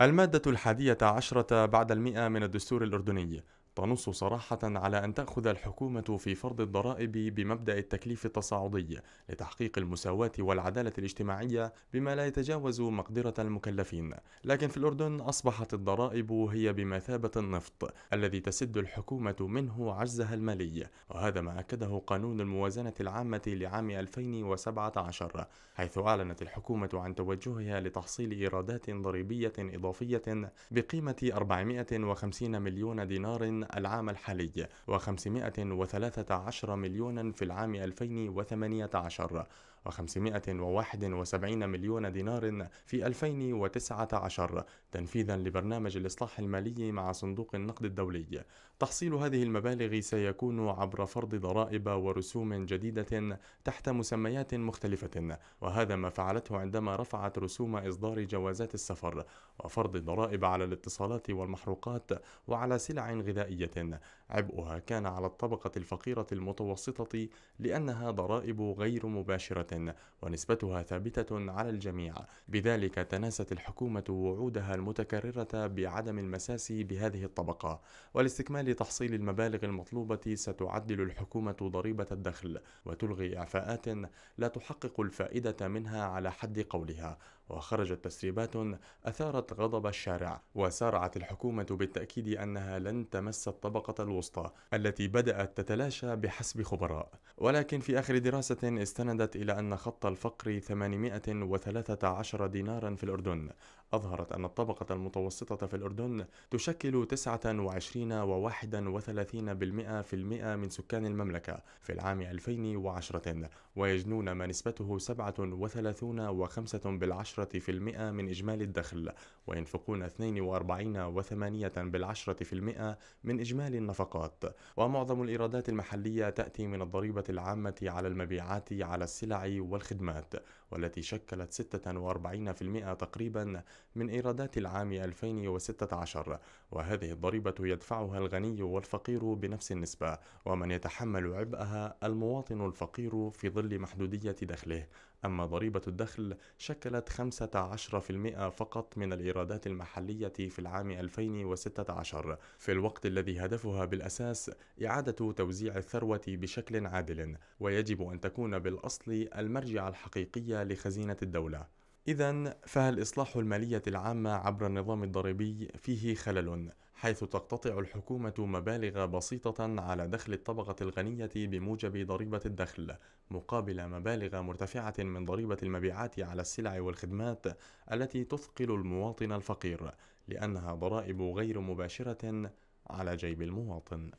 المادة الحادية عشرة بعد المئة من الدستور الأردني تنص صراحة على أن تأخذ الحكومة في فرض الضرائب بمبدأ التكليف التصاعدي لتحقيق المساواة والعدالة الاجتماعية بما لا يتجاوز مقدرة المكلفين، لكن في الأردن أصبحت الضرائب هي بمثابة النفط الذي تسد الحكومة منه عجزها المالي، وهذا ما أكده قانون الموازنة العامة لعام 2017 حيث أعلنت الحكومة عن توجهها لتحصيل إيرادات ضريبية إضافية بقيمة 450 مليون دينار العام الحالي و513 مليون في العام 2018 و571 مليون دينار في 2019 تنفيذا لبرنامج الإصلاح المالي مع صندوق النقد الدولي تحصيل هذه المبالغ سيكون عبر فرض ضرائب ورسوم جديدة تحت مسميات مختلفة وهذا ما فعلته عندما رفعت رسوم إصدار جوازات السفر وفرض الضرائب على الاتصالات والمحروقات وعلى سلع غذائية عبئها كان على الطبقة الفقيرة المتوسطة لأنها ضرائب غير مباشرة ونسبتها ثابتة على الجميع بذلك تناست الحكومة وعودها المتكررة بعدم المساس بهذه الطبقة ولاستكمال تحصيل المبالغ المطلوبة ستعدل الحكومة ضريبة الدخل وتلغي إعفاءات لا تحقق الفائدة منها على حد قولها وخرجت تسريبات أثارت غضب الشارع وسارعت الحكومة بالتأكيد أنها لن تمس الطبقة الوسطى التي بدأت تتلاشى بحسب خبراء ولكن في آخر دراسة استندت إلى أن خط الفقر 813 دينارا في الأردن أظهرت أن الطبقة المتوسطة في الأردن تشكل 29 و31% في المئة من سكان المملكة في العام 2010 ويجنون ما نسبته 37 و5 بالعشرة بالعشرة في المئة من إجمالي الدخل وينفقون 42 وثمانية بالعشرة في المئة من إجمالي النفقات ومعظم الإيرادات المحلية تأتي من الضريبة العامة على المبيعات على السلع والخدمات والتي شكلت 46% تقريبا من إيرادات العام 2016 وهذه الضريبة يدفعها الغني والفقير بنفس النسبة ومن يتحمل عبئها المواطن الفقير في ظل محدودية دخله أما ضريبة الدخل شكلت 15% فقط من الإيرادات المحلية في العام 2016 في الوقت الذي هدفها بالأساس إعادة توزيع الثروة بشكل عادل ويجب أن تكون بالأصل المرجع الحقيقي لخزينة الدولة إذا فهل إصلاح المالية العامة عبر النظام الضريبي فيه خلل؟ حيث تقتطع الحكومة مبالغ بسيطة على دخل الطبقة الغنية بموجب ضريبة الدخل، مقابل مبالغ مرتفعة من ضريبة المبيعات على السلع والخدمات التي تثقل المواطن الفقير، لأنها ضرائب غير مباشرة على جيب المواطن.